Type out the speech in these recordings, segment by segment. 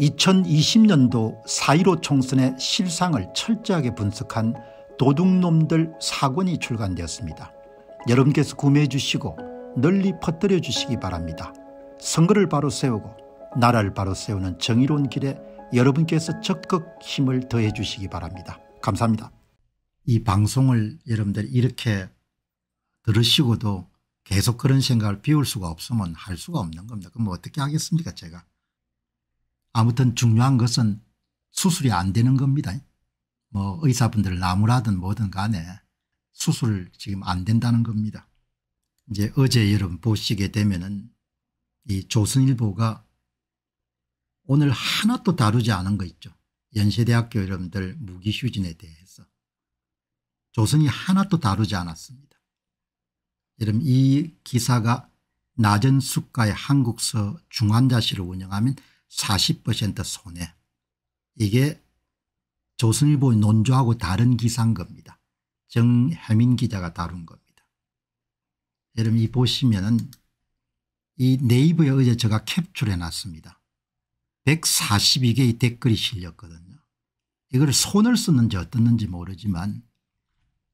2020년도 4.15 총선의 실상을 철저하게 분석한 도둑놈들 사권이 출간되었습니다. 여러분께서 구매해 주시고 널리 퍼뜨려 주시기 바랍니다. 선거를 바로 세우고 나라를 바로 세우는 정의로운 길에 여러분께서 적극 힘을 더해 주시기 바랍니다. 감사합니다. 이 방송을 여러분들 이렇게 들으시고도 계속 그런 생각을 비울 수가 없으면 할 수가 없는 겁니다. 그럼 어떻게 하겠습니까 제가. 아무튼 중요한 것은 수술이 안 되는 겁니다. 뭐 의사분들 나무라든 뭐든 간에 수술 지금 안 된다는 겁니다. 이제 어제 여러분 보시게 되면은 이 조선일보가 오늘 하나도 다루지 않은 거 있죠. 연세대학교 여러분들 무기 휴진에 대해서 조선이 하나도 다루지 않았습니다. 여러분 이 기사가 낮은 숙가의 한국서 중환자실을 운영하면 40% 손해. 이게 조선일보 의 논조하고 다른 기사인 겁니다. 정혜민 기자가 다룬 겁니다. 여러분 이 보시면은 이 네이버에 어제 제가 캡처해 놨습니다. 142개의 댓글이 실렸거든요. 이걸 손을 쓰는지 어떻는지 모르지만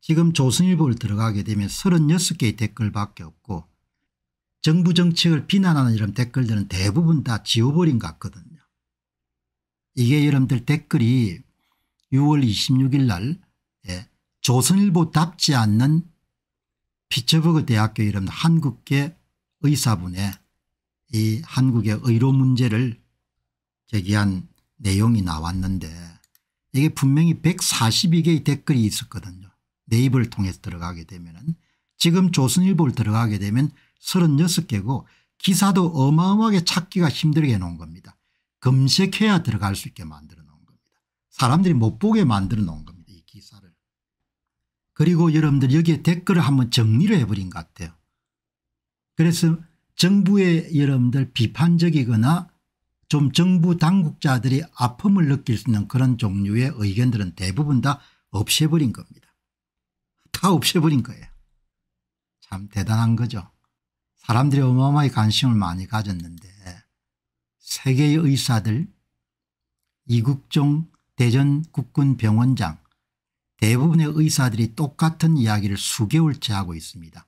지금 조선일보를 들어가게 되면 36개의 댓글밖에 없고 정부 정책을 비난하는 이런 댓글들은 대부분 다 지워버린 것 같거든요. 이게 여러분들 댓글이 6월 26일 날 예, 조선일보 답지 않는 피츠버그 대학교 이름 한국계 의사분의 이 한국의 의료 문제를 제기한 내용이 나왔는데 이게 분명히 142개의 댓글이 있었거든요. 네이버를 통해서 들어가게 되면 지금 조선일보를 들어가게 되면 36개고 기사도 어마어마하게 찾기가 힘들게 해놓은 겁니다. 검색해야 들어갈 수 있게 만들어 놓은 겁니다. 사람들이 못 보게 만들어 놓은 겁니다. 이 기사를. 그리고 여러분들 여기에 댓글을 한번 정리를 해버린 것 같아요. 그래서 정부의 여러분들 비판적이거나 좀 정부 당국자들이 아픔을 느낄 수 있는 그런 종류의 의견들은 대부분 다 없애버린 겁니다. 다 없애버린 거예요. 참 대단한 거죠. 사람들이 어마어마하게 관심을 많이 가졌는데 세계의 의사들 이국종 대전 국군 병원장 대부분의 의사들이 똑같은 이야기를 수개월째 하고 있습니다.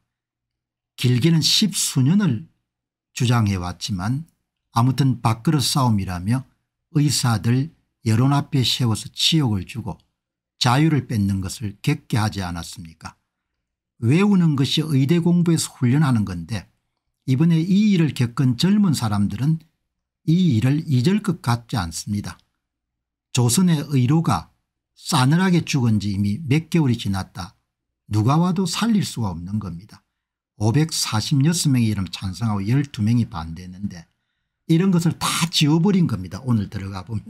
길게는 십수년을 주장해왔지만 아무튼 밥그릇 싸움이라며 의사들 여론 앞에 세워서 치욕을 주고 자유를 뺏는 것을 겪게 하지 않았습니까 외우는 것이 의대 공부에서 훈련하는 건데 이번에 이 일을 겪은 젊은 사람들은 이 일을 잊을 것 같지 않습니다. 조선의 의로가 싸늘하게 죽은 지 이미 몇 개월이 지났다. 누가 와도 살릴 수가 없는 겁니다. 546명이 이름 찬성하고 12명이 반대했는데 이런 것을 다 지워버린 겁니다. 오늘 들어가 보면.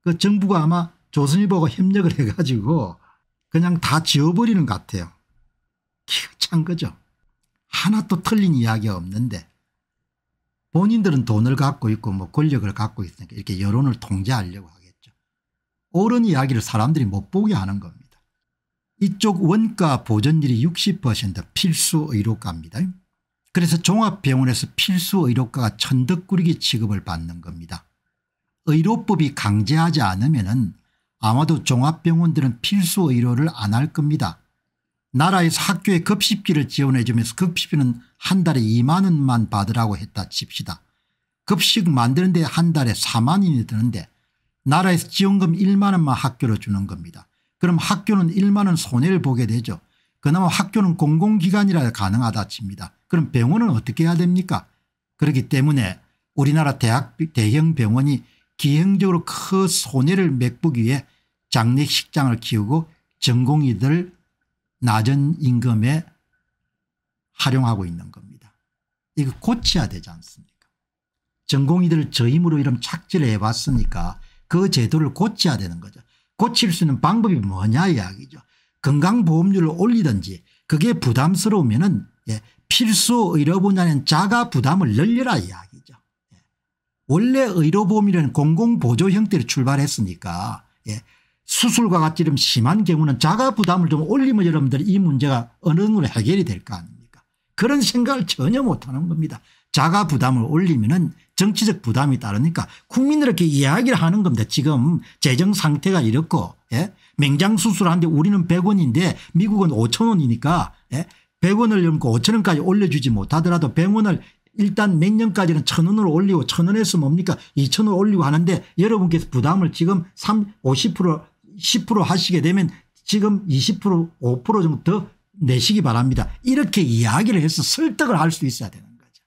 그 정부가 아마 조선일보가 협력을 해가지고 그냥 다 지워버리는 것 같아요. 기가 찬 거죠. 하나도 틀린 이야기가 없는데 본인들은 돈을 갖고 있고 뭐 권력을 갖고 있으니까 이렇게 여론을 통제하려고 하겠죠. 옳은 이야기를 사람들이 못 보게 하는 겁니다. 이쪽 원가 보전율이 60% 필수 의료가입니다. 그래서 종합병원에서 필수 의료가가 천덕꾸리기 취급을 받는 겁니다. 의료법이 강제하지 않으면 아마도 종합병원들은 필수 의료를 안 할 겁니다. 나라에서 학교에 급식비를 지원해 주면서 급식비는 한 달에 2만 원만 받으라고 했다 칩시다. 급식 만드는데 한 달에 4만 원이 드는데 나라에서 지원금 1만 원만 학교로 주는 겁니다. 그럼 학교는 1만 원 손해를 보게 되죠. 그나마 학교는 공공기관이라 가능하다 칩니다. 그럼 병원은 어떻게 해야 됩니까 그렇기 때문에 우리나라 대학 대형 병원이 기형적으로 큰 손해를 메꾸기 위해 장례식장을 키우고 전공의들 낮은 임금에 활용하고 있는 겁니다. 이거 고쳐야 되지 않습니까 전공의들저 힘으로 이런 착지를 해봤으니까 그 제도를 고쳐야 되는 거죠. 고칠 수 있는 방법이 뭐냐 이야기죠. 건강보험료를 올리든지 그게 부담스러우면 은 예, 필수 의료 분야는 자가 부담을 늘려라 이야기죠. 예. 원래 의료보험이는 공공보조 형태로 출발했으니까 예, 수술과 같이 이런 심한 경우는 자가 부담을 좀 올리면 여러분들 이 문제가 어느 정도 해결이 될 거 아닙니까 그런 생각을 전혀 못하는 겁니다. 자가 부담을 올리면 은 정치적 부담이 따르니까 국민들에게 이야기를 하는 겁니다. 지금 재정 상태가 이렇고 예? 맹장 수술하는데 우리는 100원인데 미국은 5천원이니까 예? 100원을 넘고 5천원까지 올려주지 못하더라도 100원을 일단 몇 년까지는 천원으로 올리고 천원에서 뭡니까 2천원 올리고 하는데 여러분께서 부담을 지금 3, 50% 10% 하시게 되면 지금 20% 5% 정도 더 내시기 바랍니다. 이렇게 이야기를 해서 설득을 할 수 있어야 되는 거죠.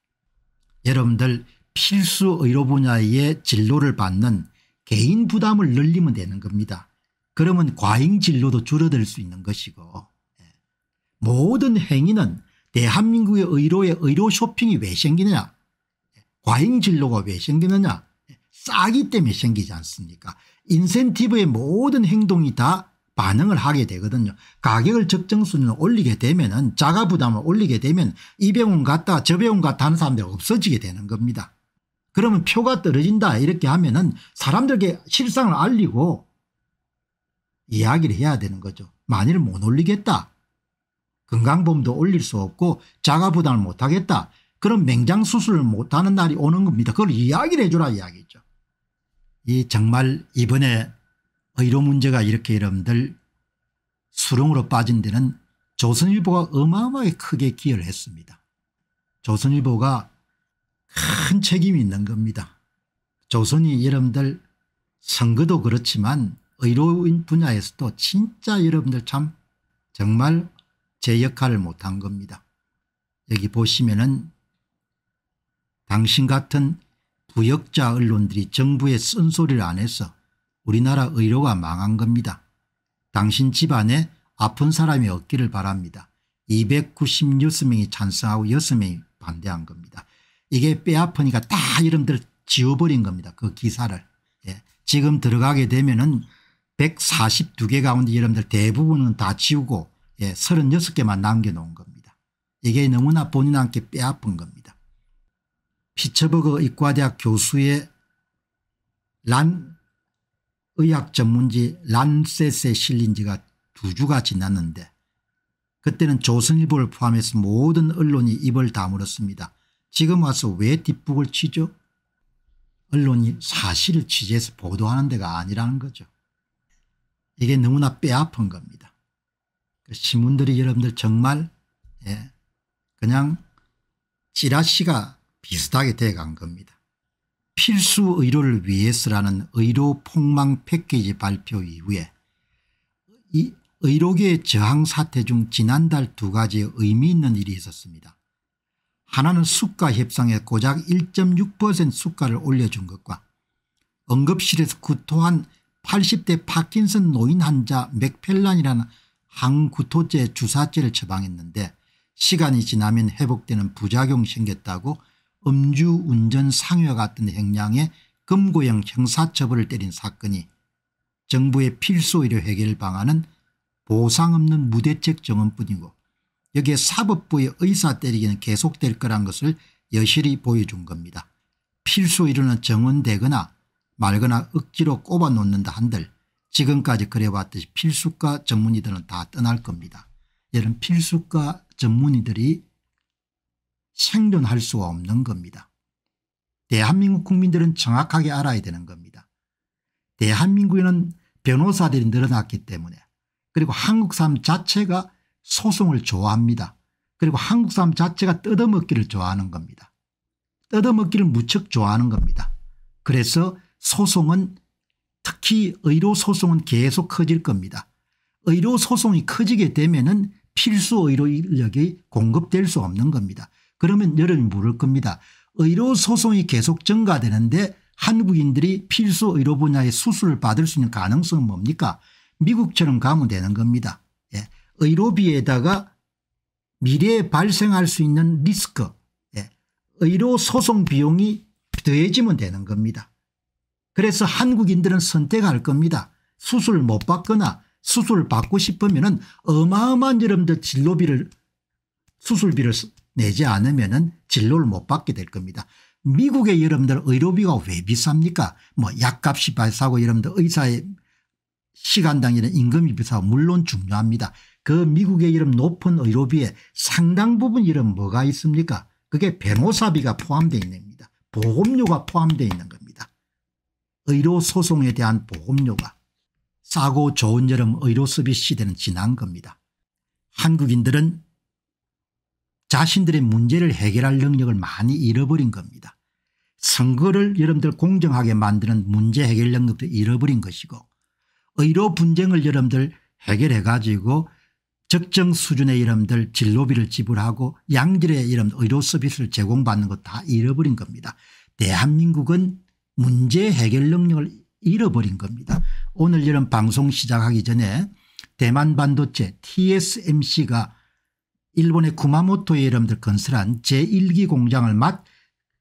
여러분들 필수 의료 분야의 진료를 받는 개인 부담을 늘리면 되는 겁니다. 그러면 과잉 진료도 줄어들 수 있는 것이고 예. 모든 행위는 대한민국의 의료의 의료 쇼핑이 왜 생기느냐 예. 과잉 진료가 왜 생기느냐 예. 싸기 때문에 생기지 않습니까 인센티브의 모든 행동이 다 반응을 하게 되거든요. 가격을 적정 수준으로 올리게 되면 은 자가 부담을 올리게 되면 이 병원 갔다 저 병원 갔다 하는 사람들이 없어지게 되는 겁니다. 그러면 표가 떨어진다 이렇게 하면 은 사람들에게 실상을 알리고 이야기를 해야 되는 거죠. 만일 못 올리겠다. 건강보험도 올릴 수 없고 자가 부담을 못하겠다. 그럼 맹장 수술을 못하는 날이 오는 겁니다. 그걸 이야기를 해주라 이야기죠. 이 정말 이번에 의료 문제가 이렇게 여러분들 수렁으로 빠진 데는 조선일보가 어마어마하게 크게 기여를 했습니다. 조선일보가 큰 책임이 있는 겁니다. 조선이 여러분들 선거도 그렇지만 의료인 분야에서도 진짜 여러분들 참 정말 제 역할을 못한 겁니다. 여기 보시면은 당신 같은 부역자 언론들이 정부에 쓴소리를 안 해서 우리나라 의료가 망한 겁니다. 당신 집안에 아픈 사람이 없기를 바랍니다. 296명이 찬성하고 6명이 반대한 겁니다. 이게 빼아프니까다 이름들 지워버린 겁니다. 그 기사를. 예. 지금 들어가게 되면 은 142개 가운데 여러분들 대부분은 다 지우고 예, 36개만 남겨놓은 겁니다. 이게 너무나 본인한테 빼아픈 겁니다. 피처버그 의과대학 교수의 란 의학 전문지 란셋에 실린 지가 두 주가 지났는데 그때는 조선일보를 포함해서 모든 언론이 입을 다물었습니다. 지금 와서 왜 뒷북을 치죠? 언론이 사실을 취재해서 보도하는 데가 아니라는 거죠. 이게 너무나 뼈아픈 겁니다. 그 신문들이 여러분들 정말 예, 그냥 찌라시가 비슷하게 돼 간 겁니다. 필수 의료를 위해서라는 의료 폭망 패키지 발표 이후에 이 의료계의 저항 사태 중 지난달 두 가지 의미 있는 일이 있었습니다. 하나는 수가 협상에 고작 1.6% 수가를 올려준 것과 응급실에서 구토한 80대 파킨슨 노인 환자 맥펠란이라는 항구토제 주사제를 처방했는데 시간이 지나면 회복되는 부작용이 생겼다고 음주운전 상여 같은 행량에 금고형 형사처벌을 때린 사건이 정부의 필수 의료 해결 방안은 보상 없는 무대책 정원뿐이고 여기에 사법부의 의사 때리기는 계속될 거란 것을 여실히 보여준 겁니다. 필수 의료는 정원되거나 말거나 억지로 꼽아놓는다 한들 지금까지 그려봤듯이 필수과 전문의들은 다 떠날 겁니다. 이런 필수과 전문의들이 생존할 수가 없는 겁니다. 대한민국 국민들은 정확하게 알아야 되는 겁니다. 대한민국에는 변호사들이 늘어났기 때문에 그리고 한국 사람 자체가 소송을 좋아합니다. 그리고 한국 사람 자체가 뜯어먹기를 좋아하는 겁니다. 뜯어먹기를 무척 좋아하는 겁니다. 그래서 소송은 특히 의료소송은 계속 커질 겁니다. 의료소송이 커지게 되면 은 필수 의료 인력이 공급될 수 없는 겁니다. 그러면 여러분이 물을 겁니다. 의료 소송이 계속 증가되는데 한국인들이 필수 의료 분야의 수술을 받을 수 있는 가능성은 뭡니까 미국처럼 가면 되는 겁니다. 예. 의료비에다가 미래에 발생할 수 있는 리스크 예. 의료 소송 비용이 더해지면 되는 겁니다. 그래서 한국인들은 선택할 겁니다. 수술 못 받거나 수술 받고 싶으면 어마어마한 여러분들 진료비를 수술비를 내지 않으면 진료를 못 받게 될 겁니다. 미국의 여러분들 의료비가 왜 비쌉니까 뭐 약값이 비싸고 여러분들 의사의 시간당 이런 임금이 비싸고 물론 중요합니다. 그 미국의 이런 높은 의료비에 상당 부분 이런 뭐가 있습니까 그게 변호사비가 포함되어 있는 겁니다. 보험료가 포함되어 있는 겁니다. 의료소송에 대한 보험료가 싸고 좋은 여름 의료 서비스 시대는 지난 겁니다. 한국인들은 자신들의 문제를 해결할 능력을 많이 잃어버린 겁니다. 선거를 여러분들 공정하게 만드는 문제 해결 능력도 잃어버린 것이고 의료 분쟁을 여러분들 해결해 가지고 적정 수준의 여러분들 진로비를 지불하고 양질의 이런 의료 서비스를 제공받는 것 다 잃어버린 겁니다. 대한민국은 문제 해결 능력을 잃어버린 겁니다. 오늘 이런 방송 시작하기 전에 대만 반도체 TSMC가 일본의 구마모토의 여러분들 건설한 제1기 공장을 막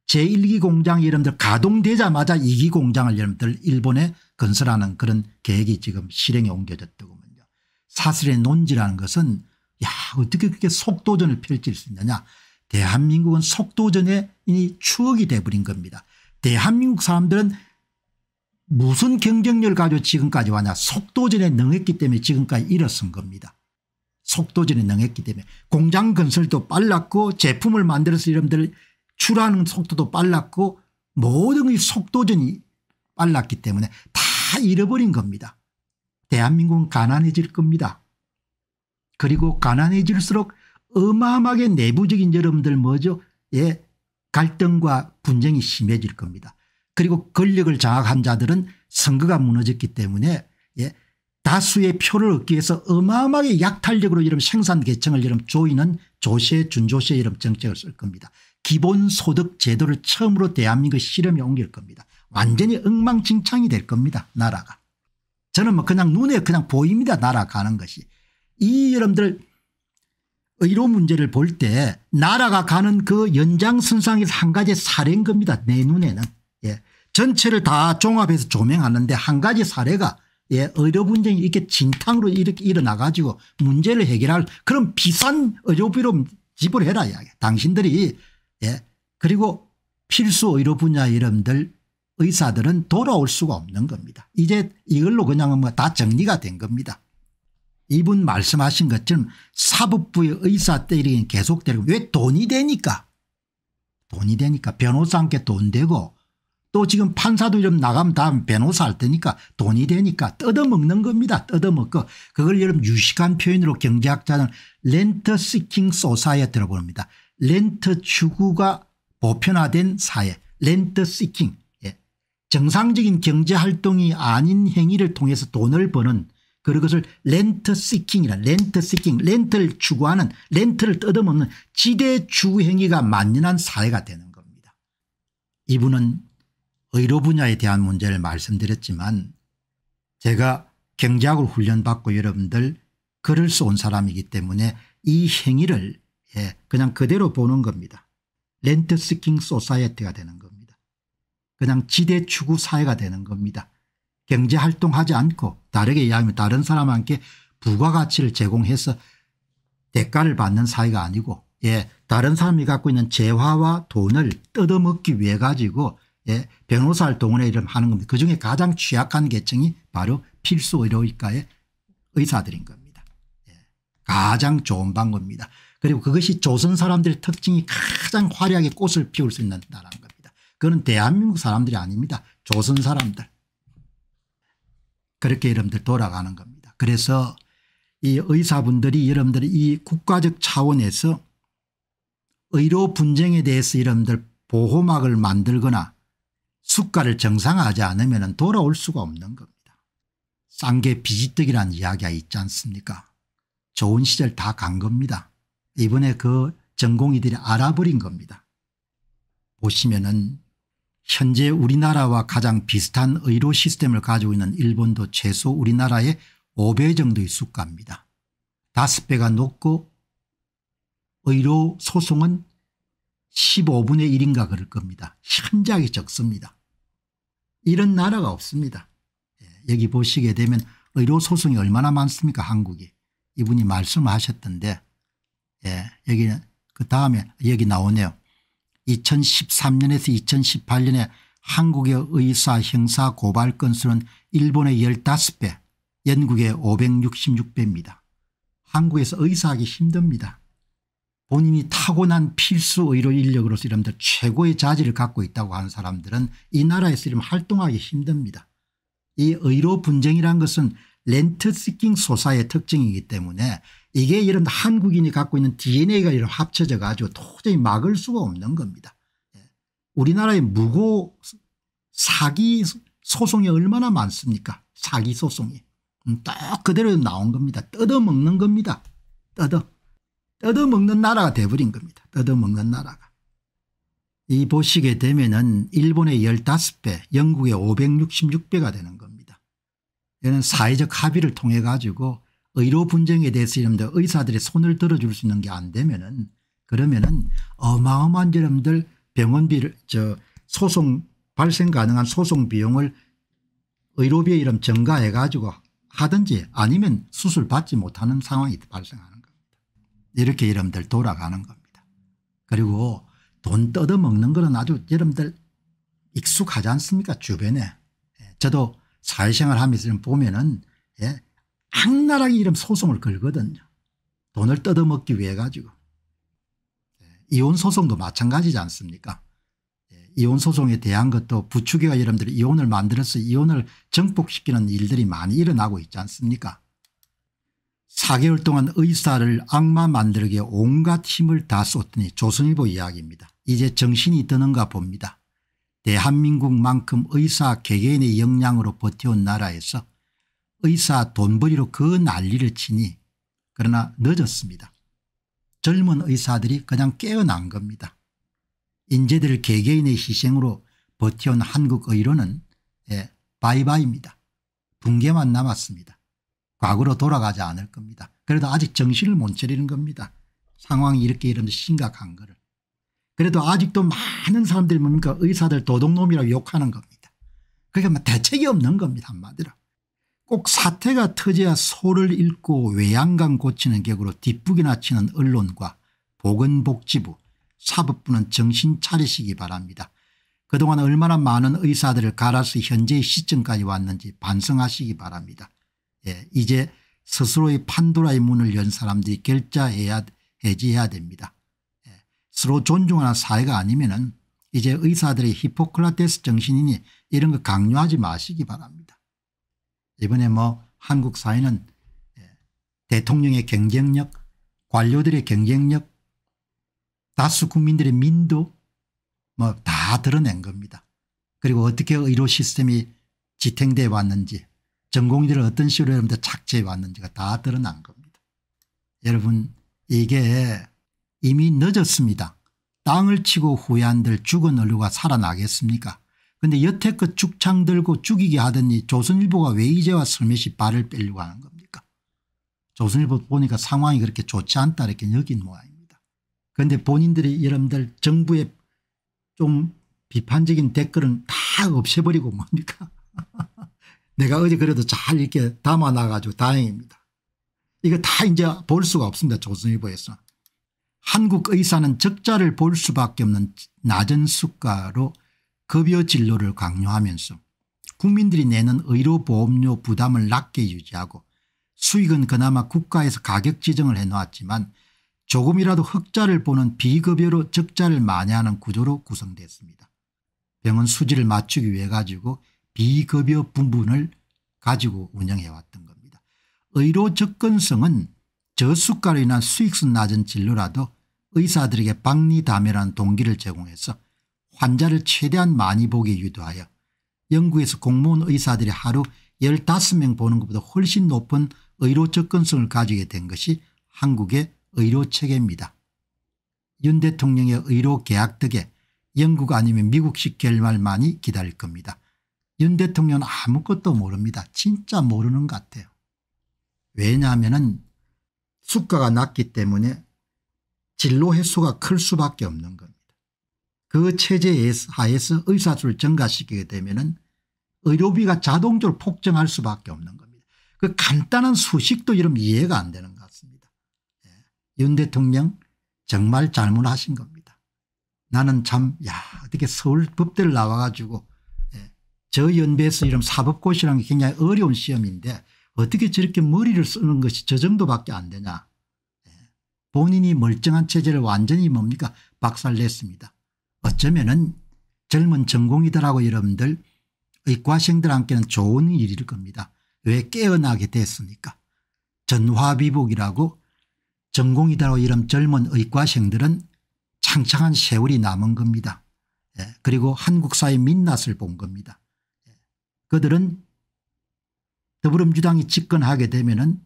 제1기 공장이 여러분들 가동되자마자 2기 공장을 여러분들 일본에 건설하는 그런 계획이 지금 실행에 옮겨졌더군요. 사슬의 논지라는 것은 야 어떻게 그렇게 속도전을 펼칠 수 있느냐 대한민국은 속도전의 추억이 돼버린 겁니다. 대한민국 사람들은 무슨 경쟁력을 가지고 지금까지 왔냐 속도전에 능했기 때문에 지금까지 일었은 겁니다. 속도전에 능했기 때문에 공장 건설도 빨랐고 제품을 만들어서 이름들 출하는 속도도 빨랐고 모든 이 속도전이 빨랐기 때문에 다 잃어버린 겁니다. 대한민국은 가난해질 겁니다. 그리고 가난해질수록 어마어마하게 내부적인 여러분들 뭐죠 예 갈등과 분쟁이 심해질 겁니다. 그리고 권력을 장악한 자들은 선거가 무너졌기 때문에 예 다수의 표를 얻기 위해서 어마어마하게 약탈력으로 이런 생산 계층을 이런 조이는 조세 준조세 이런 정책을 쓸 겁니다. 기본소득 제도를 처음으로 대한민국 실험에 옮길 겁니다. 완전히 엉망진창이 될 겁니다. 나라가. 저는 뭐 그냥 눈에 그냥 보입니다. 날아가는 것이. 이 여러분들 의료 문제를 볼 때 나라가 가는 그 연장선상에서 한 가지 사례인 겁니다. 내 눈에는. 예. 전체를 다 종합해서 조명하는데 한 가지 사례가 예, 의료 분쟁이 이렇게 진탕으로 이렇게 일어나가지고 문제를 해결할 그런 비싼 의료비로 지불해라. 야. 당신들이. 예. 그리고 필수 의료 분야 이름들 의사들은 돌아올 수가 없는 겁니다. 이제 이걸로 그냥 뭐 다 정리가 된 겁니다. 이분 말씀하신 것처럼 사법부의 의사 때리기는 계속되고 왜 돈이 되니까 돈이 되니까 변호사한테 돈 되고 또 지금 판사도 이 나가면 다음 변호사 할 테니까 돈이 되니까 뜯어먹는 겁니다. 뜯어먹고 그걸 여러분 유식한 표현으로 경제학자는 렌트 시킹 소사이어트라고 부릅니다. 렌트 추구가 보편화된 사회 렌트 시킹 예. 정상적인 경제활동이 아닌 행위를 통해서 돈을 버는 그것을 렌트 시킹이라 렌트 시킹 렌트를 추구하는 렌트를 뜯어먹는 지대 추구 행위가 만연한 사회가 되는 겁니다. 이분은 의료 분야에 대한 문제를 말씀드렸지만 제가 경제학을 훈련받고 여러분들 글을 써온 사람이기 때문에 이 행위를 예, 그냥 그대로 보는 겁니다. 렌트스킹 소사이어티가 되는 겁니다. 그냥 지대 추구 사회가 되는 겁니다. 경제활동하지 않고 다르게 이야기하면 다른 사람한테 부가가치를 제공해서 대가를 받는 사회가 아니고 예, 다른 사람이 갖고 있는 재화와 돈을 뜯어먹기 위해 가지고 예, 변호사를 동원해 이름 하는 겁니다. 그중에 가장 취약한 계층이 바로 필수 의료의과의 의사들인 겁니다. 예, 가장 좋은 방법입니다. 그리고 그것이 조선 사람들의 특징이 가장 화려하게 꽃을 피울 수 있는 나라인 겁니다. 그건 대한민국 사람들이 아닙니다. 조선 사람들. 그렇게 여러분들 돌아가는 겁니다. 그래서 이 의사분들이 여러분들이 이 국가적 차원에서 의료 분쟁에 대해서 여러분들 보호막을 만들거나 수가를 정상화하지 않으면 돌아올 수가 없는 겁니다. 쌍계 비지떡이라는 이야기가 있지 않습니까 좋은 시절 다 간 겁니다. 이번에 그 전공의들이 알아버린 겁니다. 보시면은 현재 우리나라와 가장 비슷한 의료 시스템을 가지고 있는 일본도 최소 우리나라의 5배 정도의 수가입니다. 5배가 높고 의료 소송은 15분의 1인가 그럴 겁니다. 현저하게 적습니다. 이런 나라가 없습니다. 예, 여기 보시게 되면 의료 소송이 얼마나 많습니까 한국이. 이분이 말씀하셨던데 예, 여기 그 다음에 여기 나오네요. 2013년에서 2018년에 한국의 의사 형사 고발 건수는 일본의 15배 영국의 566배입니다. 한국에서 의사하기 힘듭니다. 본인이 타고난 필수 의료 인력으로서 이름들 최고의 자질을 갖고 있다고 하는 사람들은 이 나라에서 이름 활동하기 힘듭니다. 이 의료 분쟁이란 것은 렌트 스킹 소사의 특징이기 때문에 이게 이런 한국인이 갖고 있는 DNA가 이런 합쳐져 가지고 도저히 막을 수가 없는 겁니다. 예. 우리나라의 무고 사기 소송이 얼마나 많습니까 사기 소송이 음, 딱 그대로 나온 겁니다. 뜯어먹는 겁니다. 뜯어. 뜯어먹는 나라가 돼버린 겁니다. 뜯어먹는 나라가. 이 보시게 되면은 일본의 15배 영국의 566배가 되는 겁니다. 얘는 사회적 합의를 통해 가지고 의료 분쟁에 대해서 이런데 의사들의 손을 들어줄 수 있는 게 안 되면은 그러면은 어마어마한 여러분들 병원비를 저 소송 발생 가능한 소송 비용을 의료비에 이름 증가해 가지고 하든지 아니면 수술 받지 못하는 상황이 발생하는 이렇게 여러분들 돌아가는 겁니다. 그리고 돈 뜯어먹는 거는 아주 여러분들 익숙하지 않습니까 주변에. 예, 저도 사회생활 하면서 보면은 예, 악랄하게 이런 소송을 걸거든요. 돈을 뜯어먹기 위해 가지고. 예, 이혼 소송도 마찬가지지 않습니까 예, 이혼 소송에 대한 것도 부추기가 여러분들이 이혼을 만들어서 이혼을 정복시키는 일들이 많이 일어나고 있지 않습니까 4개월 동안 의사를 악마 만들기에 온갖 힘을 다썼더니 조선일보 이야기입니다. 이제 정신이 드는가 봅니다. 대한민국만큼 의사 개개인의 역량으로 버텨온 나라에서 의사 돈벌이로 그 난리를 치니 그러나 늦었습니다. 젊은 의사들이 그냥 깨어난 겁니다. 인재들 개개인의 희생으로 버텨온 한국의료는 예, 바이바이입니다. 붕괴만 남았습니다. 과거로 돌아가지 않을 겁니다. 그래도 아직 정신을 못 차리는 겁니다. 상황이 이렇게 이러면 심각한 거를. 그래도 아직도 많은 사람들이 뭡니까 의사들 도둑놈이라고 욕하는 겁니다. 그게 뭐 대책이 없는 겁니다 한마디로. 꼭 사태가 터져야 소를 잃고 외양간 고치는 격으로 뒷북이나 치는 언론과 보건복지부 사법부는 정신 차리시기 바랍니다. 그동안 얼마나 많은 의사들을 갈아서 현재의 시점까지 왔는지 반성하시기 바랍니다. 예, 이제 스스로의 판도라의 문을 연 사람들이 결자해야 해지해야 됩니다. 예, 서로 존중하는 사회가 아니면 은 이제 의사들의 히포클라테스 정신이니 이런 거 강요하지 마시기 바랍니다. 이번에 뭐 한국 사회는 예, 대통령의 경쟁력 관료들의 경쟁력 다수 국민들의 민도 뭐 다 드러낸 겁니다. 그리고 어떻게 의료 시스템이 지탱돼 왔는지 전공들을 어떤 식으로 여러분들 착지해 왔는지가 다 드러난 겁니다. 여러분 이게 이미 늦었습니다. 땅을 치고 후회한들 죽은 얼류가 살아나겠습니까 근데 여태껏 죽창 들고 죽이게 하더니 조선일보가 왜 이제와 슬며시 발을 빼려고 하는 겁니까 조선일보 보니까 상황이 그렇게 좋지 않다 이렇게 여긴 모양입니다. 그런데 본인들이 여러분들 정부의 좀 비판적인 댓글은 다 없애버리고 뭡니까 내가 어제 그래도 잘 이렇게 담아놔가지고 다행입니다. 이거 다 이제 볼 수가 없습니다. 조선일보에서. 한국 의사는 적자를 볼 수밖에 없는 낮은 수가로 급여 진료를 강요하면서 국민들이 내는 의료보험료 부담을 낮게 유지하고 수익은 그나마 국가에서 가격 지정을 해놓았지만 조금이라도 흑자를 보는 비급여로 적자를 만회하는 구조로 구성됐습니다. 병원 수지를 맞추기 위해 가지고 비급여 부분을 가지고 운영해왔던 겁니다. 의료 접근성은 저수가로 인한 수익성 낮은 진료라도 의사들에게 박리담회라는 동기를 제공해서 환자를 최대한 많이 보게 유도하여 영국에서 공무원 의사들이 하루 15명 보는 것보다 훨씬 높은 의료 접근성을 가지게 된 것이 한국의 의료 체계입니다. 윤 대통령의 의료 계약 덕에 영국 아니면 미국식 결말만이 기다릴 겁니다. 윤 대통령은 아무것도 모릅니다. 진짜 모르는 것 같아요. 왜냐하면 수가가 낮기 때문에 진로 횟수가 클 수밖에 없는 겁니다. 그 체제 하에서 의사수를 증가시키게 되면 의료비가 자동적으로 폭증할 수밖에 없는 겁니다. 그 간단한 수식도 이런 이해가 안 되는 것 같습니다. 예. 윤 대통령 정말 잘못하신 겁니다. 나는 참야 어떻게 서울 법대를 나와가지고 저 연배에서 이런 사법고시라는 게 굉장히 어려운 시험인데 어떻게 저렇게 머리를 쓰는 것이 저 정도밖에 안 되냐. 예. 본인이 멀쩡한 체제를 완전히 뭡니까 박살냈습니다. 어쩌면은 젊은 전공이더라고 여러분들 의과생들한테는 좋은 일일 겁니다. 왜 깨어나게 됐습니까 전화비복이라고 전공이다라고 이런 젊은 의과생들은 창창한 세월이 남은 겁니다. 예. 그리고 한국 사회 민낯을 본 겁니다. 그들은 더불어민주당이 집권하게 되면은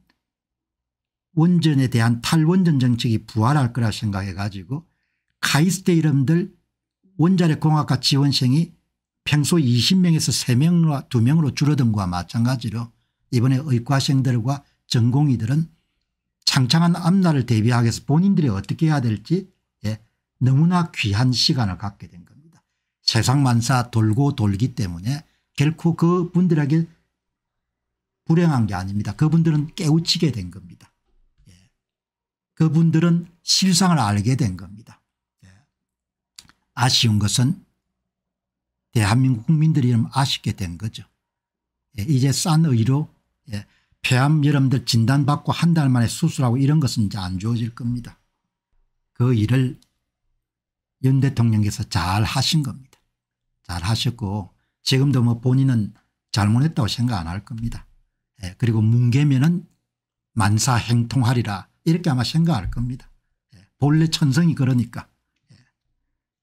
원전에 대한 탈원전 정책이 부활할 거라 생각해 가지고 카이스트 이름들 원자력 공학과 지원생이 평소 20명에서 3명으로 2명으로 줄어든 것과 마찬가지로 이번에 의과생들과 전공의들은 창창한 앞날을 대비하기 위해서 본인들이 어떻게 해야 될지 예, 너무나 귀한 시간을 갖게 된 겁니다. 세상 만사 돌고 돌기 때문에 결코 그분들에게 불행한 게 아닙니다. 그분들은 깨우치게 된 겁니다. 예. 그분들은 실상을 알게 된 겁니다. 예. 아쉬운 것은 대한민국 국민들이 아쉽게 된 거죠. 예. 이제 싼 의료 예. 폐암 여러분들 진단받고 한 달 만에 수술하고 이런 것은 이제 안 좋아질 겁니다. 그 일을 윤 대통령께서 잘 하신 겁니다. 잘 하셨고 지금도 뭐 본인은 잘못했다고 생각 안 할 겁니다. 예, 그리고 뭉개면은 만사 행통하리라 이렇게 아마 생각할 겁니다. 예, 본래 천성이 그러니까 예,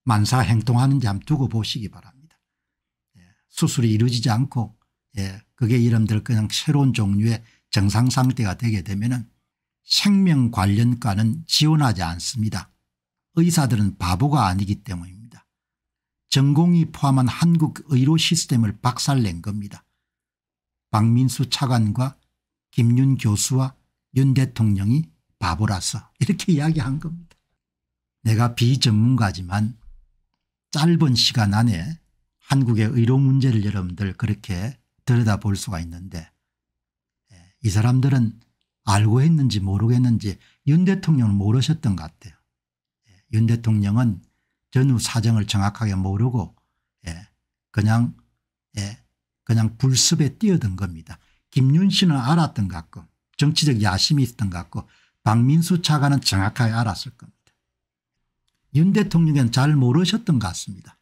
만사 행통하는지 한번 두고 보시기 바랍니다. 예, 수술이 이루어지지 않고 예, 그게 이름들 그냥 새로운 종류의 정상 상태가 되게 되면은 생명 관련과는 지원하지 않습니다. 의사들은 바보가 아니기 때문입니다. 전공이 포함한 한국 의료 시스템을 박살낸 겁니다. 박민수 차관과 김윤 교수와 윤 대통령이 바보라서 이렇게 이야기한 겁니다. 내가 비전문가지만 짧은 시간 안에 한국의 의료 문제를 여러분들 그렇게 들여다볼 수가 있는데 예, 이 사람들은 알고 했는지 모르겠는지 윤 대통령은 모르셨던 것 같아요. 예, 윤 대통령은 전후 사정을 정확하게 모르고 예, 그냥 예, 그냥 불습에 뛰어든 겁니다. 김윤 신은 알았던 것 같고 정치적 야심이 있었던 것 같고 박민수 차관은 정확하게 알았을 겁니다. 윤 대통령은 잘 모르셨던 것 같습니다.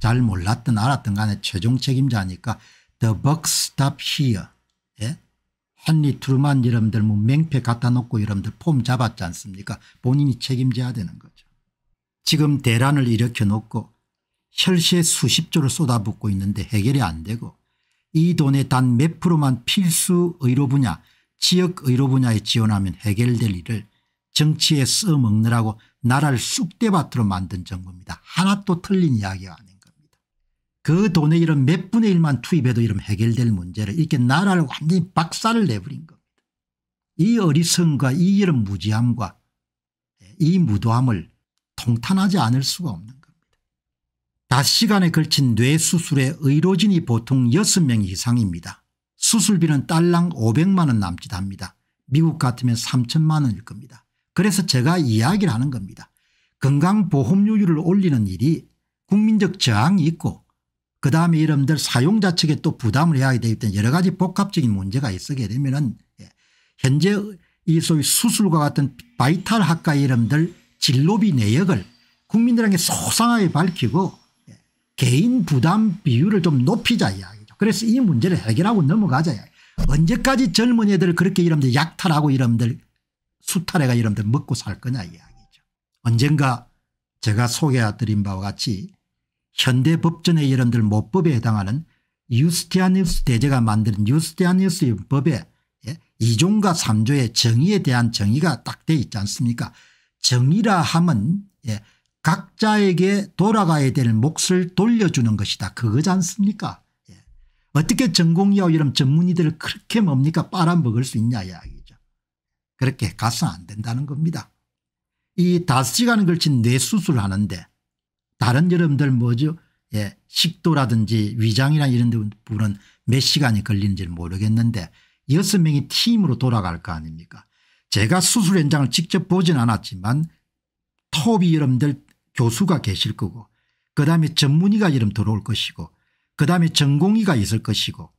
잘 몰랐든 알았든 간에 최종 책임자니까 the buck stop here. 예? 헨리 트루만 여러분들 뭐 맹패 갖다 놓고 여러분들 폼 잡았지 않습니까? 본인이 책임져야 되는 거 지금 대란을 일으켜놓고 혈세 수십조를 쏟아붓고 있는데 해결이 안 되고 이돈에단 몇 프로만 필수 의료 분야 지역 의료 분야에 지원하면 해결될 일을 정치에 써먹느라고 나라를 쑥대밭으로 만든 정부입니다. 하나 도 틀린 이야기가 아닌 겁니다. 그 돈의 이런 몇 분의 일만 투입해도 이런 해결될 문제를 이렇게 나라를 완전히 박살을 내버린 겁니다. 이 어리석음과 이 이런 무지함과 이 무도함을 통탄하지 않을 수가 없는 겁니다. 다시간에 걸친 뇌수술에 의료진이 보통 6명 이상입니다. 수술비는 딸랑 500만 원 남짓 합니다. 미국 같으면 3천만 원일 겁니다. 그래서 제가 이야기를 하는 겁니다. 건강보험료율을 올리는 일이 국민적 저항이 있고 그다음에 이름들 사용자 측에 또 부담을 해야 되기 때문에 여러 가지 복합적인 문제가 있게 되면 은 예, 현재 이 소위 수술과 같은 바이탈 학과 이름들 진로비 내역을 국민들에게 소상하게 밝히고 개인 부담 비율을 좀 높이자 이야기죠. 그래서 이 문제를 해결하고 넘어가자 이야기. 언제까지 젊은 애들 그렇게 이러면 약탈하고 이러면 수탈해가 이러면 먹고 살 거냐 이야기죠. 언젠가 제가 소개해드린 바와 같이 현대법전의 여러분들 모법에 해당하는 유스티아니우스 대제가 만든 유스티아니우스 법에 2종과 예, 3조의 정의에 대한 정의가 딱 돼 있지 않습니까 정의라 함은 예, 각자에게 돌아가야 될 몫을 돌려주는 것이다. 그거지 않습니까? 예. 어떻게 전공의와 이런 전문의들을 그렇게 뭡니까 빨아먹을 수 있냐 이야기죠. 그렇게 가서 안 된다는 겁니다. 이5 시간에 걸친 뇌수술 을 하는데 다른 여러분들 뭐죠 예, 식도라든지 위장이나 이런 부분은 몇 시간이 걸리는지 모르겠는데 6 명이 팀으로 돌아갈 거 아닙니까 제가 수술 현장을 직접 보진 않았지만 톱이 여러분들 교수가 계실 거고 그다음에 전문의가 이름 들어올 것이고 그다음에 전공의가 있을 것이고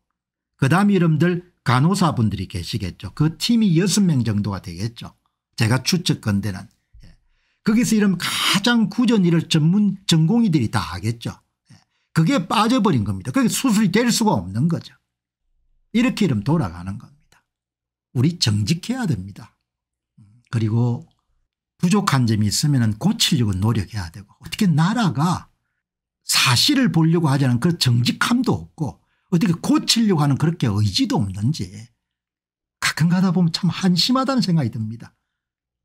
그다음에 여러분들 간호사분들이 계시겠죠. 그 팀이 6명 정도가 되겠죠. 제가 추측건대는. 예. 거기서 이런 가장 구전 일을 전문 전공의들이 다 하겠죠. 예. 그게 빠져버린 겁니다. 그게 수술이 될 수가 없는 거죠. 이렇게 이름 돌아가는 겁니다. 우리 정직해야 됩니다. 그리고 부족한 점이 있으면 고치려고 노력해야 되고 어떻게 나라가 사실을 보려고 하자는그 정직함도 없고 어떻게 고치려고 하는 그렇게 의지도 없는지 가끔 가다 보면 참 한심하다는 생각이 듭니다.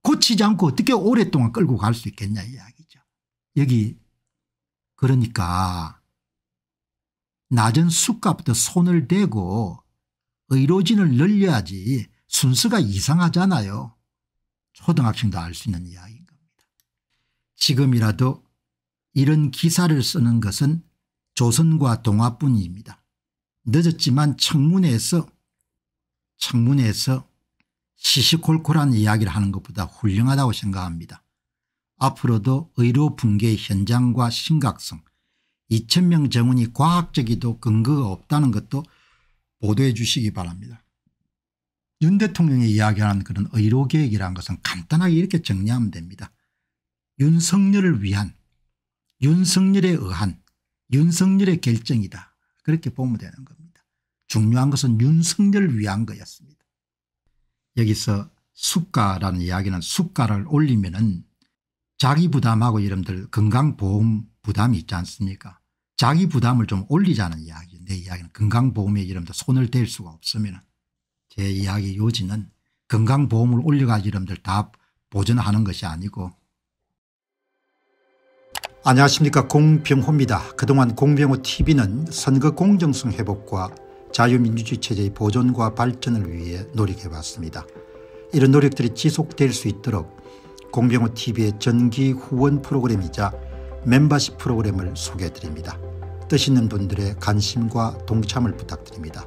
고치지 않고 어떻게 오랫동안 끌고 갈 수 있겠냐 이야기죠. 여기 그러니까 낮은 숫값부터 손을 대고 의료진을 늘려야지 순서가 이상하잖아요. 초등학생도 알 수 있는 이야기인 겁니다. 지금이라도 이런 기사를 쓰는 것은 조선과 동화뿐입니다. 늦었지만 청문회에서 청문회에서 시시콜콜한 이야기를 하는 것보다 훌륭하다고 생각합니다. 앞으로도 의료 붕괴 현장과 심각성 2천명 정원이 과학적이도 근거가 없다는 것도 보도해 주시기 바랍니다. 윤 대통령이 이야기하는 그런 의료계획이라는 것은 간단하게 이렇게 정리하면 됩니다. 윤석열을 위한 윤석열에 의한 윤석열의 결정이다. 그렇게 보면 되는 겁니다. 중요한 것은 윤석열을 위한 거였습니다. 여기서 숙가라는 이야기는 숙가를 올리면 은 자기 부담하고 여러분들 건강보험 부담이 있지 않습니까 자기 부담을 좀 올리자는 이야기 내 이야기는 건강보험에 여러분들 손을 댈 수가 없으면 제 이야기 요지는 건강보험을 올려가지 이름들 다보존하는 것이 아니고 안녕하십니까 공병호입니다. 그동안 공병호 tv는 선거 공정성 회복과 자유민주주의 체제의 보존과 발전을 위해 노력해왔습니다. 이런 노력들이 지속될 수 있도록 공병호 tv의 전기 후원 프로그램이자 멤버십 프로그램을 소개해드립니다. 뜻 있는 분들의 관심과 동참을 부탁드립니다.